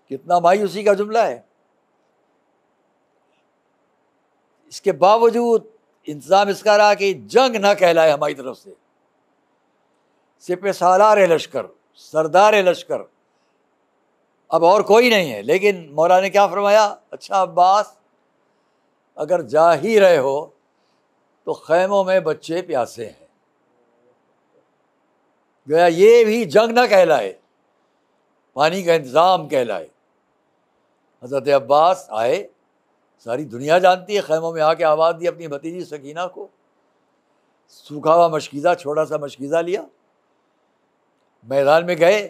कितना मायूसी का जुमला है इसके बावजूद इंतज़ाम इसका रहा कि जंग ना कहलाए हमारी तरफ से सिपे सालार लश्कर सरदार लश्कर अब और कोई नहीं है लेकिन मौला ने क्या फरमाया अच्छा अब्बास अगर जा ही रहे हो तो खैमों में बच्चे प्यासे हैं गया ये भी जंग ना कहलाए पानी का इंतज़ाम कहलाए हज़रत अब्बास आए सारी दुनिया जानती है खैमों में आके आवाज़ दी अपनी भतीजी सकीना को सूखा हुआ मशकीज़ा छोटा सा मशकीज़ा लिया मैदान में गए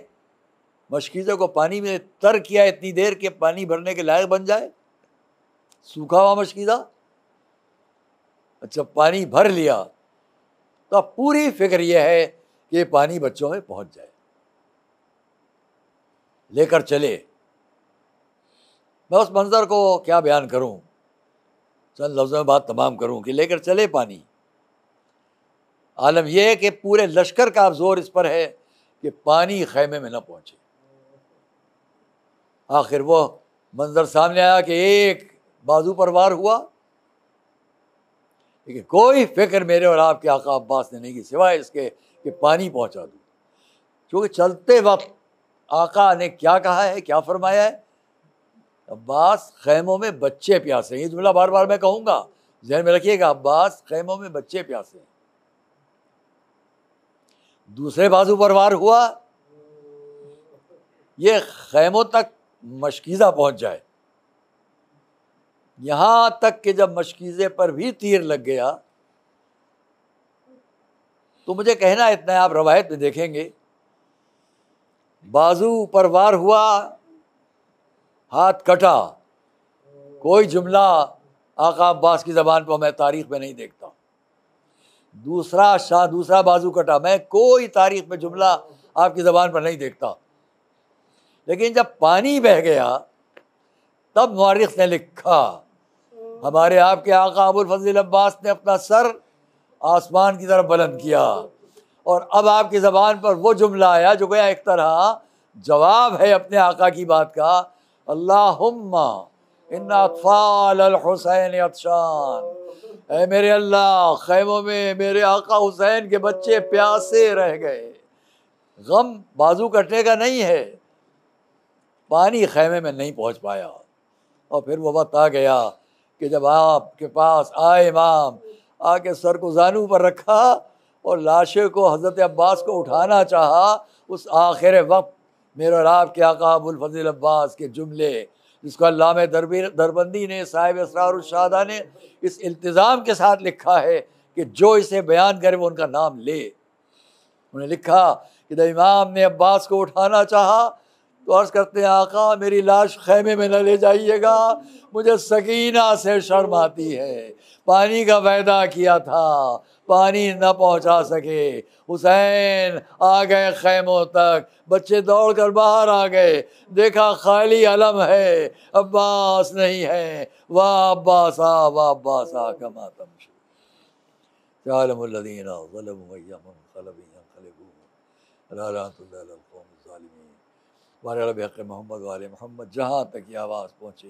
मशकीज़ों को पानी में तर किया इतनी देर के पानी भरने के लायक बन जाए सूखा हुआ मशकीज़ा अच्छा पानी भर लिया तो अब पूरी फिक्र यह है कि पानी बच्चों में पहुंच जाए लेकर चले मैं उस मंज़र को क्या बयान करूं चंद लफ्ज़ों में बात तमाम करूं कि लेकर चले पानी आलम यह है कि पूरे लश्कर का अब जोर इस पर है कि पानी खैमे में न पहुंचे आखिर वो मंजर सामने आया कि एक बाजू पर वार हुआ लेकिन कोई फिक्र मेरे और आपके आका अब्बास ने नहीं की सिवाय इसके कि पानी पहुंचा दूँ क्योंकि चलते वक्त आका ने क्या कहा है क्या फरमाया है अब्बास खैमों में बच्चे प्यासे हैं ये जुमला बार बार मैं कहूँगा जहन में रखिएगा अब्बास खैमों में बच्चे प्यासे हैं दूसरे बाजू पर वार हुआ ये खैमों तक मशकीज़ा पहुंच जाए यहां तक कि जब मशकीज़े पर भी तीर लग गया तो मुझे कहना इतना है आप रवायत में देखेंगे बाजू पर वार हुआ हाथ कटा कोई जुमला आका अब्बास की ज़बान पर मैं तारीख में नहीं देखता दूसरा शाह दूसरा बाजू कटा मैं कोई तारीख में जुमला आपकी ज़बान पर नहीं देखता लेकिन जब पानी बह गया तब मारिक ने लिखा हमारे आपके आका अबुल फजल अब्बास ने अपना सर आसमान की तरफ बुलंद किया और अब आपकी ज़बान पर वो जुमला आया जो गया एक तरह जवाब है अपने आका की बात का अल्लाह इन्ना अतफ़ाल हुसैन अफशान ए मेरे अल्लाह खैमों में मेरे आका हुसैन के बच्चे प्यासे रह गए गम बाजू कटने का नहीं है पानी खैमे में नहीं पहुंच पाया और फिर वो वक्त आ गया कि जब आपके पास आए इमाम आके सर को जानू पर रखा और लाशे को हज़रत अब्बास को उठाना चाहा उस आखिर वक्त मेरा और आपके आका अबुल फजील अब्बास के जुमले जिसको अल्लाह दरबी दरबंदी ने साहिब असरार शादा ने इस इल्तज़ाम के साथ लिखा है कि जो इसे बयान करे वो उनका नाम ले उन्हें लिखा कि द इमाम ने अब्बास को उठाना चाहा तो अर्ज़ करते हैं आका मेरी लाश खैमे में न ले जाइएगा मुझे सकीना से शर्म आती है पानी का वायदा किया था पानी न पहुंचा सके हुसैन आ गए खैमों तक बच्चे दौड़ कर बाहर आ गए देखा खाली अलम है अब्बास नहीं है वाह अब्बास वाह मोहम्मद वाले मोहम्मद जहाँ तक ये आवाज़ पहुँचे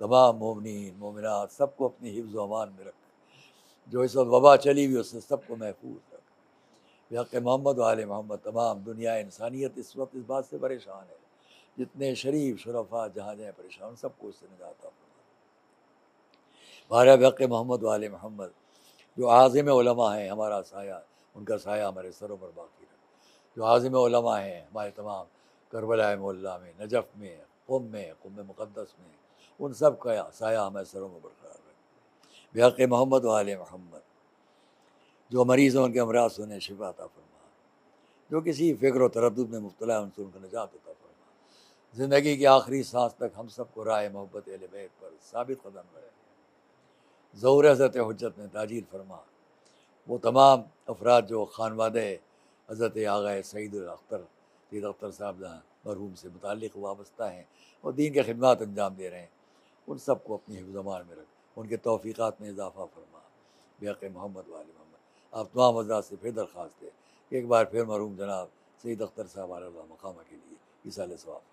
तमाम मोमिन मोमिनत सबको अपनी हिफ्ज़ अमान में रख जो इस वक्त वबा चली हुई उससे सबको महफूज रख हक़ मोहम्मद वाल मोहम्मद तमाम दुनिया इंसानियत इस वक्त इस बात से परेशान है जितने शरीफ शरफा जहाँ जहाँ परेशान सबको उससे निजात बारह हक़ मोहम्मद वाल मोहम्मद जो आज़म ओलमा हैं हमारा साया उनका साया हमारे सरों पर बाकी रख जो आज़म ओलमा हैं हमारे तमाम करबला मोल्ला में नजफ़ में कुम में कुम मुक़दस में उन सब का साया हमारे सरों पर बरकरार बेहक मोहम्मद वाल महमद जो मरीज़ हैं उनके अमराज उन्हें शिफा फरमा जो किसी फ़िक्र तरद में मुबतला है उनसे उनको नजात अता फरमा ज़िंदगी की आखिरी सांस तक हम सबको राय मोहब्बत बैत पर सबित कदम रहे ज़ोर हज़रत हजरत ने ताजीर फरमा वो तमाम अफराद जो खान वाद हज़रत आगा सईद अख्तर सईद अख्तर साहब मरहूम से मुतक़ वाबस्ता हैं और दीन के खदमात अंजाम दे रहे हैं उन सबको अपनी हिफ्जमान में रखें उनके तोफ़ीक़ात में इजाफ़ा फरमा बेहक मोहम्मद वाल मोहम्मद आप तमाम हजरात से फिर दरख्वास्त है एक बार फिर मरूम जनाब सईद अख्तर साहब आल मकामा के लिए इस सवाब